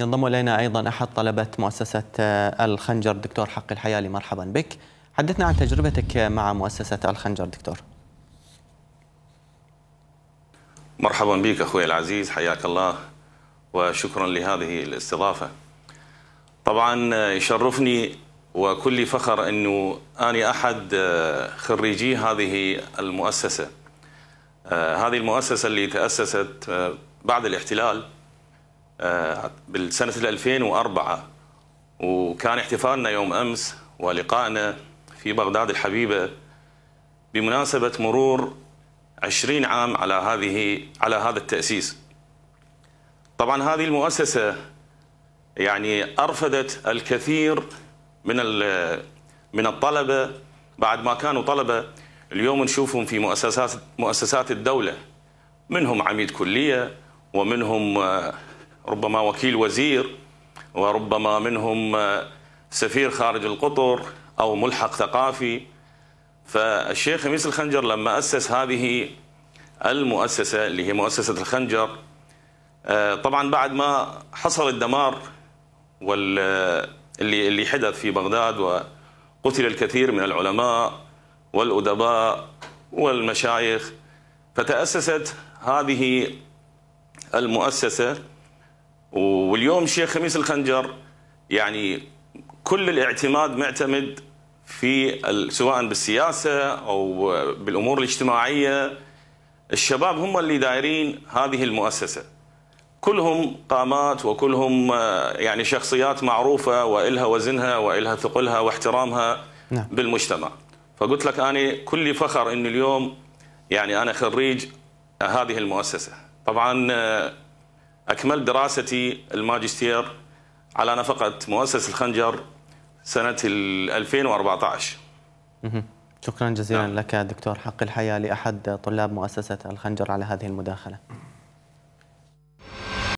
ينضم الينا ايضا احد طلبه مؤسسه آه، الخنجر دكتور حق الحيالي مرحبا بك حدثنا عن تجربتك آه، مع مؤسسه الخنجر دكتور مرحبا بك اخوي العزيز حياك الله وشكرا لهذه الاستضافه طبعا آه، يشرفني وكل فخر انه اني احد خريجي هذه المؤسسه هذه المؤسسه اللي تاسست بعد الاحتلال آه، بالسنة 2004 وكان احتفالنا يوم أمس ولقائنا في بغداد الحبيبة بمناسبة مرور 20 عام على هذه على هذا التأسيس طبعا هذه المؤسسة يعني أرفدت الكثير من من الطلبة بعد ما كانوا طلبة اليوم نشوفهم في مؤسسات مؤسسات الدولة منهم عميد كلية ومنهم آه، ربما وكيل وزير وربما منهم سفير خارج القطر أو ملحق ثقافي فالشيخ خميس الخنجر لما أسس هذه المؤسسة اللي هي مؤسسة الخنجر آه، طبعا بعد ما حصل الدمار واللي اللي حدث في بغداد وقتل الكثير من العلماء والأدباء والمشايخ فتأسست هذه المؤسسة واليوم شيخ خميس الخنجر يعني كل الاعتماد معتمد في سواء بالسياسه او بالامور الاجتماعيه الشباب هم اللي دايرين هذه المؤسسه كلهم قامات وكلهم آه، يعني شخصيات معروفه والها وزنها والها ثقلها واحترامها نعم. بالمجتمع فقلت لك انا كل فخر ان اليوم يعني انا خريج هذه المؤسسه طبعا آه، أكمل دراستي الماجستير على نفقة مؤسسة الخنجر سنة 2014 شكرا جزيلا نعم. لك دكتور حق الحياة لأحد طلاب مؤسسة الخنجر على هذه المداخلة